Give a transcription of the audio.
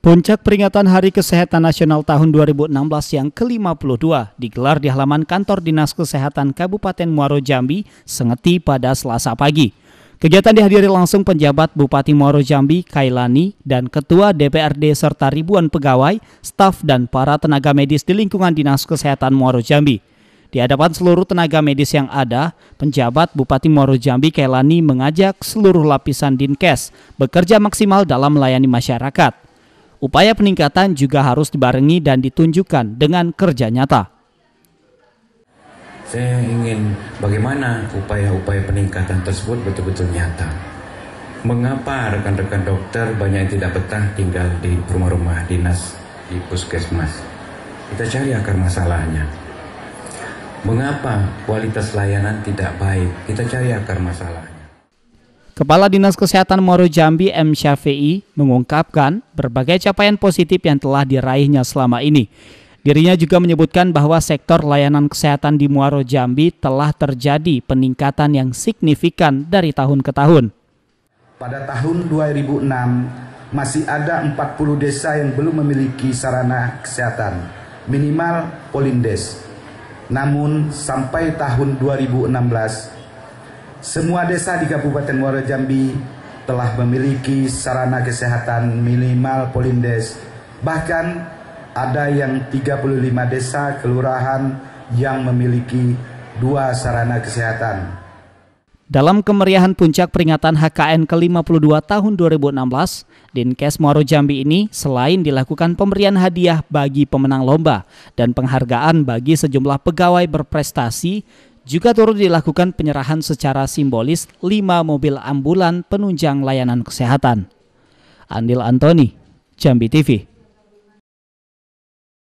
Puncak peringatan Hari Kesehatan Nasional tahun 2016 yang ke-52 digelar di halaman kantor Dinas Kesehatan Kabupaten Muaro Jambi, Sengeti pada Selasa pagi. Kegiatan dihadiri langsung penjabat Bupati Muaro Jambi, Kailani, dan Ketua DPRD serta ribuan pegawai, staf, dan para tenaga medis di lingkungan Dinas Kesehatan Muaro Jambi. Di hadapan seluruh tenaga medis yang ada, penjabat Bupati Muaro Jambi Kailani mengajak seluruh lapisan Dinkes bekerja maksimal dalam melayani masyarakat. Upaya peningkatan juga harus dibarengi dan ditunjukkan dengan kerja nyata. Saya ingin bagaimana upaya-upaya peningkatan tersebut betul-betul nyata. Mengapa rekan-rekan dokter banyak yang tidak betah tinggal di rumah-rumah dinas, di puskesmas? Kita cari akar masalahnya. Mengapa kualitas layanan tidak baik? Kita cari akar masalahnya. Kepala Dinas Kesehatan Moro Jambi M. Syafi'i mengungkapkan berbagai capaian positif yang telah diraihnya selama ini. Dirinya juga menyebutkan bahwa sektor layanan kesehatan di Muaro Jambi telah terjadi peningkatan yang signifikan dari tahun ke tahun. Pada tahun 2006 masih ada 40 desa yang belum memiliki sarana kesehatan, minimal Polindes. Namun sampai tahun 2016 semua desa di Kabupaten Muara Jambi telah memiliki sarana kesehatan minimal Polindes. Bahkan ada yang 35 desa kelurahan yang memiliki dua sarana kesehatan. Dalam kemeriahan puncak peringatan HKN ke-52 tahun 2016, Dinkes Muaro Jambi ini selain dilakukan pemberian hadiah bagi pemenang lomba dan penghargaan bagi sejumlah pegawai berprestasi, juga turut dilakukan penyerahan secara simbolis lima mobil ambulan penunjang layanan kesehatan. Andil Antoni, Jambi TV.